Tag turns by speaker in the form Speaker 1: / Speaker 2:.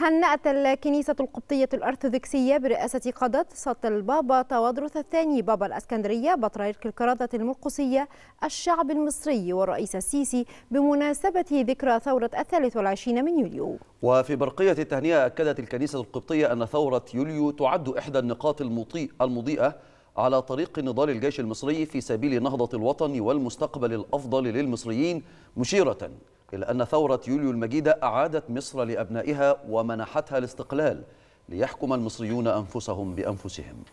Speaker 1: هنأت الكنيسة القبطية الأرثوذكسية برئاسة قادة البابا تواضروث الثاني بابا الأسكندرية بطريرك الكرادة المرقسية الشعب المصري والرئيس السيسي بمناسبة ذكرى ثورة الثالث والعشرين من يوليو
Speaker 2: وفي برقية التهنئة أكدت الكنيسة القبطية أن ثورة يوليو تعد إحدى النقاط المضيئة على طريق نضال الجيش المصري في سبيل نهضة الوطن والمستقبل الأفضل للمصريين مشيرة إلا أن ثورة يوليو المجيدة أعادت مصر لأبنائها ومنحتها الاستقلال ليحكم المصريون أنفسهم بأنفسهم